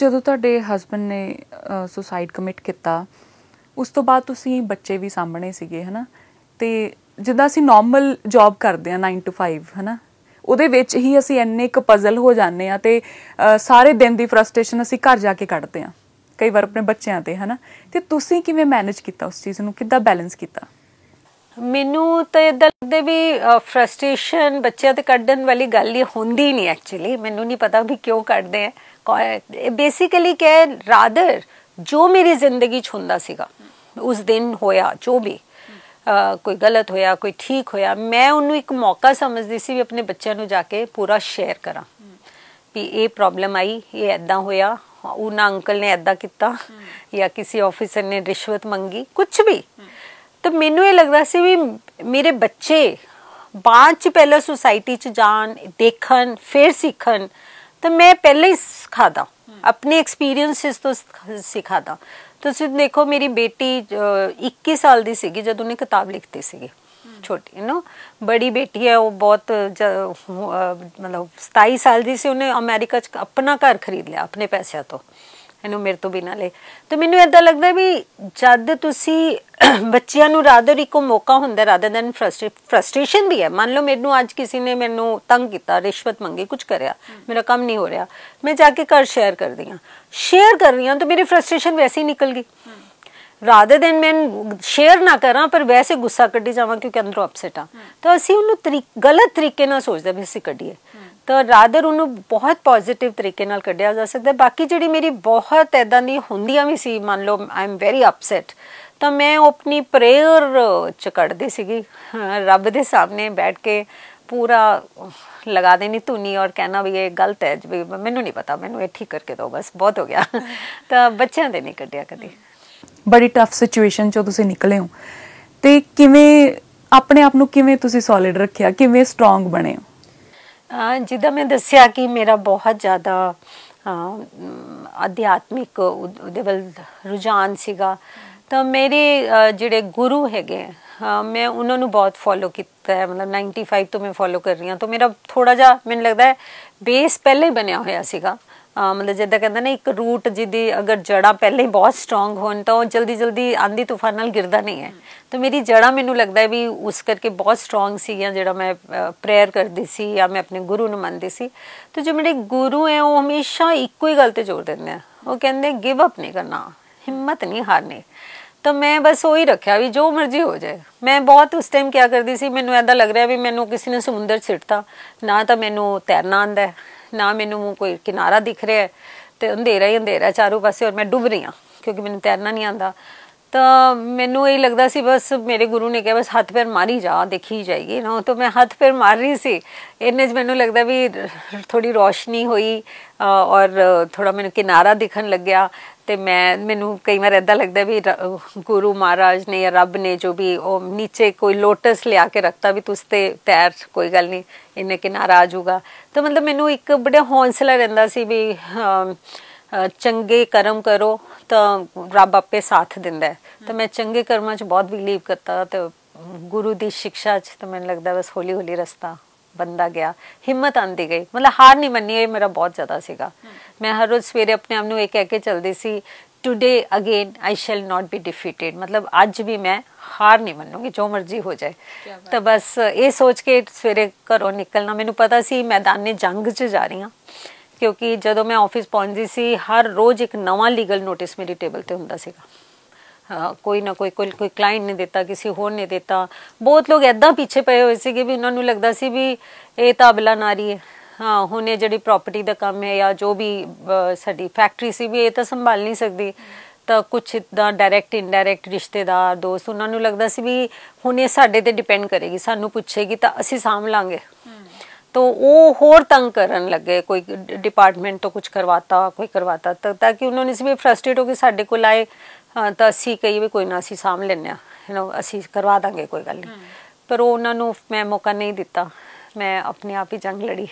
ਜਦੋਂ ਤੁਹਾਡੇ ਹਸਬੰਡ ਨੇ ਸੁਸਾਈਡ ਕਮਿਟ ਕੀਤਾ ਉਸ ਤੋਂ ਬਾਅਦ ਤੁਸੀਂ ਬੱਚੇ ਵੀ ਸਾਹਮਣੇ ਸੀਗੇ ਹਨਾ ਤੇ ਜਿੱਦਾਂ ਅਸੀਂ ਨਾਰਮਲ ਜੌਬ ਕਰਦੇ ਆ 9 ਟੂ 5 ਹਨਾ ਉਹਦੇ ਵਿੱਚ ਹੀ ਅਸੀਂ ਇੰਨੇ ਇੱਕ ਪਜ਼ਲ ਹੋ ਜਾਂਦੇ ਆ ਤੇ ਸਾਰੇ ਦਿਨ ਦੀ ਫਰਸਟ੍ਰੇਸ਼ਨ ਅਸੀਂ ਘਰ ਜਾ ਕੇ ਕੱਢਦੇ ਆ ਕਈ ਵਾਰ ਆਪਣੇ ਬੱਚਿਆਂ ਤੇ ਹਨਾ ਤੇ ਤੁਸੀਂ ਕਿਵੇਂ ਮੈਨੇਜ ਕੀਤਾ ਉਸ ਚੀਜ਼ ਨੂੰ ਕਿੱਦਾਂ ਬੈਲੈਂਸ ਕੀਤਾ ਮੈਨੂੰ ਤਾਂ ਇਦਾਂ ਲੱਗਦਾ ਵੀ ਫਰਸਟ੍ਰੇਸ਼ਨ ਬੱਚਿਆਂ ਤੇ ਕੱਢਣ ਵਾਲੀ ਗੱਲ ਹੀ ਹੁੰਦੀ ਨਹੀਂ ਐਕਚੁਅਲੀ ਮੈਨੂੰ ਨਹੀਂ ਪਤਾ ਵੀ ਕਿਉਂ ਕੱਢਦੇ ਆ ਬੇਸਿਕਲੀ ਕਿ ਰਾਦਰ ਜੋ ਮੇਰੀ ਜ਼ਿੰਦਗੀ 'ਚ ਹੁੰਦਾ ਸੀਗਾ ਉਸ ਦਿਨ ਹੋਇਆ ਜੋ ਵੀ ਕੋਈ ਗਲਤ ਹੋਇਆ ਕੋਈ ਠੀਕ ਹੋਇਆ ਮੈਂ ਉਹਨੂੰ ਇੱਕ ਮੌਕਾ ਸਮਝਦੀ ਸੀ ਵੀ ਆਪਣੇ ਬੱਚਿਆਂ ਨੂੰ ਜਾ ਕੇ ਪੂਰਾ ਸ਼ੇਅਰ ਕਰਾਂ ਵੀ ਇਹ ਪ੍ਰੋਬਲਮ ਆਈ ਇਹ ਐਦਾਂ ਹੋਇਆ ਉਹਨਾਂ ਅੰਕਲ ਨੇ ਐਦਾਂ ਕੀਤਾ ਜਾਂ ਕਿਸੇ ਆਫੀਸਰ ਨੇ ਰਿਸ਼ਵਤ ਮੰਗੀ ਕੁਝ ਵੀ तो मैनू ये लगता से भी मेरे बच्चे बाद च पहले सोसाइटी जान देखन फिर सीखन तो मैं पहले ही सिखा दा हम्म। अपने एक्सपीरियंसेस तो सिखा दा तो देखो मेरी बेटी इक्की साल दी सी जब उन्हें किताब लिखती सी हम्म। छोटी नो बड़ी बेटी है वो बहुत मतलब सताई साल दी से उन्हें अमेरिका अपना घर खरीद लिया अपने पैसों तो ਇਹਨੂੰ ਮੇਰੇ ਤੋਂ ਬਿਨਾਂ ਲੈ ਤੇ ਮੈਨੂੰ ਇਦਾਂ ਲੱਗਦਾ ਵੀ ਜਦ ਤੁਸੀਂ ਬੱਚਿਆਂ ਨੂੰ ਰਾਦਰ ਇੱਕੋ ਮੌਕਾ ਹੁੰਦਾ ਰਾਦਰ ਦੈਨ ਫਰਸਟ੍ਰੇਸ਼ਨ ਵੀ ਹੈ ਮੰਨ ਲਓ ਮੈਨੂੰ ਅੱਜ ਕਿਸੇ ਨੇ ਮੈਨੂੰ ਤੰਗ ਕੀਤਾ ਰਿਸ਼ਵਤ ਮੰਗੀ ਕੁਝ ਕਰਿਆ ਮੇਰਾ ਕੰਮ ਨਹੀਂ ਹੋ ਰਿਹਾ ਮੈਂ ਜਾ ਕੇ ਘਰ ਸ਼ੇਅਰ ਕਰਦੀ ਹਾਂ ਸ਼ੇਅਰ ਕਰ ਰਹੀ ਹਾਂ ਤਾਂ ਮੇਰੀ ਫਰਸਟ੍ਰੇਸ਼ਨ ਵੈਸੇ ਹੀ ਨਿਕਲ ਗਈ ਰਾਦਰ ਦੈਨ ਮੈਂ ਸ਼ੇਅਰ ਨਾ ਕਰਾਂ ਪਰ ਵੈਸੇ ਗੁੱਸਾ ਕੱਢੀ ਜਾਵਾਂ ਕਿਉਂਕਿ ਅੰਦਰੋਂ ਅਪਸੈਟ ਆ ਤਾਂ ਅਸੀਂ ਉਹਨੂੰ ਗਲਤ ਤਰੀਕੇ ਨਾਲ ਸੋਚਦੇ ਵੀ ਅਸੀਂ ਕੱਢੀਏ ਤਾਂ ਰਾਦਰ ਉਹਨੂੰ ਬਹੁਤ ਪੋਜ਼ਿਟਿਵ ਤਰੀਕੇ ਨਾਲ ਕੱਢਿਆ ਜਾ ਸਕਦਾ ਬਾਕੀ ਜਿਹੜੀ ਮੇਰੀ ਬਹੁਤ ਐਦਾਂ ਦੀ ਹੁੰਦੀਆਂ ਵੀ ਸੀ ਮੰਨ ਲਓ ਆਈ ਐਮ ਵੈਰੀ ਅਪਸੈਟ ਤਾਂ ਮੈਂ ਆਪਣੀ ਪ੍ਰੇਅਰ ਚ ਕੱਢਦੀ ਸੀਗੀ ਰੱਬ ਦੇ ਸਾਹਮਣੇ ਬੈਠ ਕੇ ਪੂਰਾ ਲਗਾ ਦੇਣੀ ਧੁਨੀ ਔਰ ਕਹਿਣਾ ਵੀ ਇਹ ਗਲਤ ਹੈ ਮੈਨੂੰ ਨਹੀਂ ਪਤਾ ਮੈਨੂੰ ਇਹ ਠੀਕ ਕਰਕੇ ਦਿਓ ਬਸ ਬਹੁਤ ਹੋ ਗਿਆ ਤਾਂ ਬੱਚਿਆਂ ਦੇ ਨਹੀਂ ਕੱਢਿਆ ਕਦੀ ਬੜੀ ਟਫ ਸਿਚੁਏਸ਼ਨ ਚੋਂ ਤੁਸੀਂ ਨਿਕਲੇ ਹੋ ਤੇ ਕਿਵੇਂ ਆਪਣੇ ਆਪ ਨੂੰ ਕਿਵੇਂ ਤੁਸੀਂ ਸੋਲਿਡ ਰੱਖਿਆ ਕਿਵੇਂ ਸਟਰੋਂਗ ਬਣੇ ਹੋ ਜਿੱਦਾਂ ਮੈਂ ਦੱਸਿਆ ਕਿ ਮੇਰਾ ਬਹੁਤ ਜ਼ਿਆਦਾ ਅਧਿਆਤਮਿਕ ਉਹਦੇ ਵੱਲ ਰੁਝਾਨ ਸੀਗਾ ਤਾਂ ਮੇਰੇ ਜਿਹੜੇ ਗੁਰੂ ਹੈਗੇ ਮੈਂ ਉਹਨਾਂ ਨੂੰ ਬਹੁਤ ਫੋਲੋ ਕੀਤਾ ਹੈ ਮਤਲਬ 95 ਤੋਂ ਮੈਂ ਫੋਲੋ ਕਰ ਰਹੀ ਹਾਂ ਤਾਂ ਮੇਰਾ ਥੋੜਾ ਜਿਹਾ ਮੈਨੂੰ ਲੱਗਦਾ ਹੈ ਬੇਸ ਪਹਿਲੇ ਬਣਿਆ ਹੋਇਆ ਸੀਗਾ ਮਤਲਬ ਜਿੱਦਾਂ ਕਹਿੰਦਾ ਨਾ ਇੱਕ ਰੂਟ ਜਿਹਦੀ ਅਗਰ ਜੜਾਂ ਪਹਿਲਾਂ ਹੀ ਬਹੁਤ ਸਟਰੋਂਗ ਹੋਣ ਤਾਂ ਉਹ ਜਲਦੀ ਜਲਦੀ ਆਂਦੀ ਤੂਫਾਨ ਨਾਲ ਗਿਰਦਾ ਨਹੀਂ ਹੈ ਤਾਂ ਮੇਰੀ ਜੜਾਂ ਮੈਨੂੰ ਲੱਗਦਾ ਵੀ ਉਸ ਕਰਕੇ ਬਹੁਤ ਸਟਰੋਂਗ ਸੀਗੀਆਂ ਜਿਹੜਾ ਮੈਂ ਪ੍ਰੇਅਰ ਕਰਦੀ ਸੀ ਜਾਂ ਮੈਂ ਆਪਣੇ ਗੁਰੂ ਨੂੰ ਮੰਨਦੀ ਸੀ ਤੇ ਜੋ ਮੇਰੇ ਗੁਰੂ ਹੈ ਉਹ ਹਮੇਸ਼ਾ ਇੱਕੋ ਹੀ ਗੱਲ ਤੇ ਜ਼ੋਰ ਦਿੰਦੇ ਆ ਉਹ ਕਹਿੰਦੇ ਗਿਵ ਅਪ ਨਹੀਂ ਕਰਨਾ ਹਿੰਮਤ ਨਹੀਂ ਹਾਰਨੀ ਤਾਂ ਮੈਂ ਬਸ ਉਹੀ ਰੱਖਿਆ ਵੀ ਜੋ ਮਰਜ਼ੀ ਹੋ ਜਾਏ ਮੈਂ ਬਹੁਤ ਉਸ ਟਾਈਮ ਕਿਆ ਕਰਦੀ ਸੀ ਮੈਨੂੰ ਐਦਾਂ ਲੱਗ ਰਿਹਾ ਵੀ ਮੈਨੂੰ ਕਿਸੇ ਨੇ ਸਮੁੰਦਰ ਸਿੱਟਤਾ ਨਾ ਤਾਂ ਮੈਨੂੰ ਤੈਰਨਾ ਆਂਦਾ ਨਾ ਮੈਨੂੰ ਕੋਈ ਕਿਨਾਰਾ ਦਿਖ ਰਿਹਾ ਤੇ ਹਨੇਰਾ ਹੀ ਹਨੇਰਾ ਚਾਰੂ ਪਾਸੇ ਔਰ ਮੈਂ ਡੁੱਬ ਰਹੀ ਹਾਂ ਕਿਉਂਕਿ ਮੈਨੂੰ ਤੈਰਨਾ ਨਹੀਂ ਆਉਂਦਾ ਤਾਂ ਮੈਨੂੰ ਇਹ ਲੱਗਦਾ ਸੀ ਬਸ ਮੇਰੇ ਗੁਰੂ ਨੇ ਕਿਹਾ ਬਸ ਹੱਥ ਪੈਰ ਮਾਰੀ ਜਾ ਦੇਖੀ ਜਾਏਗੀ ਨਾ ਤਾਂ ਮੈਂ ਹੱਥ ਪੈਰ ਮਾਰ ਰਹੀ ਸੀ ਇੰਨੇ ਜ ਮੈਨੂੰ ਲੱਗਦਾ ਵੀ ਥੋੜੀ ਰੋਸ਼ਨੀ ਹੋਈ ਔਰ ਥੋੜਾ ਮੈਨੂੰ ਕਿਨਾਰਾ ਦਿਖਣ ਲੱਗਿਆ ਤੇ ਮੈਂ ਮੈਨੂੰ ਕਈ ਵਾਰ ਇਦਾਂ ਲੱਗਦਾ ਵੀ ਗੁਰੂ ਮਹਾਰਾਜ ਨੇ ਜਾਂ ਰੱਬ ਨੇ ਜੋ ਵੀ ਉਹ ਨੀਚੇ ਕੋਈ ਲੋਟਸ ਲਿਆ ਕੇ ਰੱਖਤਾ ਵੀ ਤੁਸ ਤੇ ਤੈਰ ਕੋਈ ਗੱਲ ਨਹੀਂ ਇਹਨੇ ਕਿ ਨਾਰਾਜ਼ ਹੋਗਾ ਤਾਂ ਮਤਲਬ ਮੈਨੂੰ ਇੱਕ ਬੜਾ ਹੌਂਸਲਾ ਰਹਿੰਦਾ ਸੀ ਵੀ ਚੰਗੇ ਕਰਮ ਕਰੋ ਤਾਂ ਰੱਬ ਆਪੇ ਸਾਥ ਦਿੰਦਾ ਤਾਂ ਮੈਂ ਚੰਗੇ ਕਰਮਾਂ 'ਚ ਬਹੁਤ ਬਿਲੀਵ ਕਰਤਾ ਤੇ ਗੁਰੂ ਦੀ ਸਿੱਖਿਆ 'ਚ ਤਾਂ ਮੈਨੂੰ ਲੱਗਦਾ ਬਸ ਹੌਲੀ ਹੌਲੀ ਰਸਤਾ ਬੰਦਾ ਗਿਆ ਹਿੰਮਤ ਆਂਦੀ ਗਈ ਮਤਲਬ ਹਾਰ ਨਹੀਂ ਮੰਨੀ ਇਹ ਮੇਰਾ ਬਹੁਤ ਜ਼ਿਆਦਾ ਸੀਗਾ ਮੈਂ ਹਰ ਰੋਜ਼ ਸਵੇਰੇ ਆਪਣੇ ਆਪ ਨੂੰ ਇਹ ਕਹਿ ਕੇ ਚੱਲਦੀ ਸੀ today again I shall not be defeated ਮਤਲਬ ਅੱਜ ਵੀ ਮੈਂ ਹਾਰ ਨਹੀਂ ਮੰਨੂਗੀ ਜੋ ਮਰਜ਼ੀ ਹੋ ਜਾਏ ਤਾਂ ਬਸ ਇਹ ਸੋਚ ਕੇ ਸਵੇਰੇ ਘਰੋਂ ਨਿਕਲਣਾ ਮੈਨੂੰ ਪਤਾ ਸੀ ਮੈਦਾਨੇ ਜੰਗ 'ਚ ਜਾ ਰਹੀ ਹਾਂ ਕਿਉਂਕਿ ਜਦੋਂ ਮੈਂ ਆਫਿਸ ਪਹੁੰਚਦੀ ਸੀ ਹਰ ਰੋਜ਼ ਇੱਕ ਨਵਾਂ ਲੀਗਲ ਨੋਟਿਸ ਮੇਰੀ ਟੇਬਲ ਤੇ ਹੁੰਦਾ ਸੀਗਾ ਕੋਈ ਨਾ ਕੋਈ ਕੋਈ ਕਲਾਇੰਟ ਨਹੀਂ ਦਿੱਤਾ ਕਿਸੇ ਹੋਰ ਨੇ ਦਿੱਤਾ ਬਹੁਤ ਲੋਕ ਐਦਾਂ ਪਿੱਛੇ ਪਏ ਹੋਏ ਸੀ ਕਿ ਵੀ ਉਹਨਾਂ ਨੂੰ ਲੱਗਦਾ ਸੀ ਵੀ ਇਹ ਤਾਂ ਅਬਲਾ ਨਾਰੀ ਹੈ ਹਾਂ ਹੁਣ ਇਹ ਜਿਹੜੀ ਪ੍ਰਾਪਰਟੀ ਦਾ ਕੰਮ ਹੈ ਜਾਂ ਜੋ ਵੀ ਸਾਡੀ ਫੈਕਟਰੀ ਸੀ ਵੀ ਇਹ ਤਾਂ ਸੰਭਾਲ ਨਹੀਂ ਸਕਦੀ ਤਾਂ ਕੁਝ ਇਦਾਂ ਡਾਇਰੈਕਟ ਇਨਡਾਇਰੈਕਟ ਰਿਸ਼ਤੇਦਾਰ ਦੋਸਤ ਉਹਨਾਂ ਨੂੰ ਲੱਗਦਾ ਸੀ ਵੀ ਹੁਣ ਇਹ ਸਾਡੇ ਤੇ ਡਿਪੈਂਡ ਕਰੇਗੀ ਸਾਨੂੰ ਪੁੱਛੇਗੀ ਤਾਂ ਅਸੀਂ ਸਾਂਭ ਲਾਂਗੇ ਤੋ ਉਹ ਹੋਰ ਤੰਗ ਕਰਨ ਲੱਗੇ ਕੋਈ ਡਿਪਾਰਟਮੈਂਟ ਤੋਂ ਕੁਝ ਕਰਵਾਤਾ ਕੋਈ ਕਰਵਾਤਾ ਤਾਂ ਕਿ ਉਹਨਾਂ ਨੇ ਸੀ ਵੀ ਫਰਸਟ੍ਰੇਟ ਹੋ ਕੇ ਸਾਡੇ ਕੋਲ ਆਏ ਤਾਂ ਅਸੀਂ ਕਹੀ ਵੀ ਕੋਈ ਨਾ ਅਸੀਂ ਸਾਮ ਲੈਣਿਆ ਯੂ نو ਅਸੀਂ ਕਰਵਾ ਦਾਂਗੇ ਕੋਈ ਗੱਲ ਨਹੀਂ ਪਰ ਉਹਨਾਂ ਨੂੰ ਮੈਂ ਮੌਕਾ ਨਹੀਂ ਦਿੱਤਾ ਮੈਂ ਆਪਣੇ ਆਪ ਹੀ ਜੰਗ ਲੜੀ